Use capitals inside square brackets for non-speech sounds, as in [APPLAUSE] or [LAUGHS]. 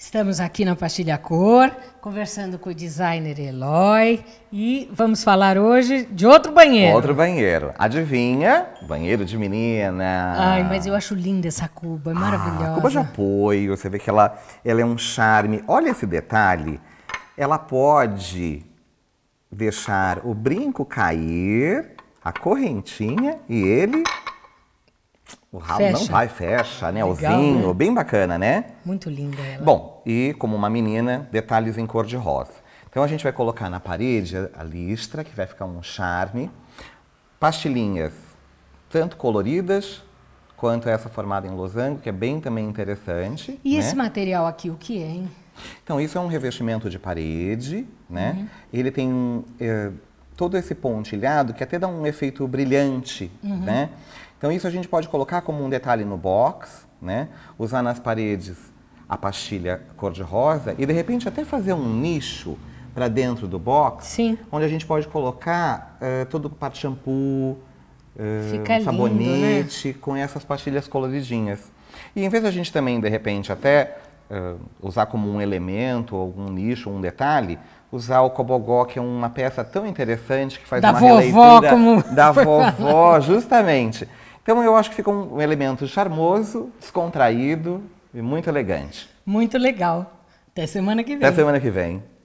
Estamos aqui na Pastilha Cor, conversando com o designer Eloy e vamos falar hoje de outro banheiro. Outro banheiro. Adivinha? Banheiro de menina. Ai, mas eu acho linda essa cuba, é ah, maravilhosa. Ah, cuba de apoio, você vê que ela, ela é um charme. Olha esse detalhe. Ela pode deixar o brinco cair, a correntinha e ele o ralo fecha. não vai, fecha, né? Legal, né? bem bacana, né? Muito linda ela. Bom, e como uma menina, detalhes em cor de rosa. Então a gente vai colocar na parede a listra, que vai ficar um charme. Pastilhinhas, tanto coloridas quanto essa formada em losango, que é bem também interessante. E né? esse material aqui, o que é, hein? Então, isso é um revestimento de parede, né? Uhum. Ele tem é, todo esse pontilhado que até dá um efeito brilhante, uhum. né? Então isso a gente pode colocar como um detalhe no box, né? usar nas paredes a pastilha cor-de-rosa e de repente até fazer um nicho para dentro do box, Sim. onde a gente pode colocar uh, eh, todo parte de shampoo, uh, sabonete, lindo, né? com essas pastilhas coloridinhas. E em vez da gente também, de repente, até uh, usar como um elemento, algum nicho, um detalhe, usar o Cobogó, que é uma peça tão interessante que faz da uma vovó, releitura como... da [LAUGHS] vovó, justamente. Então eu acho que fica um elemento charmoso, descontraído e muito elegante. Muito legal. Até semana que vem. Até semana que vem.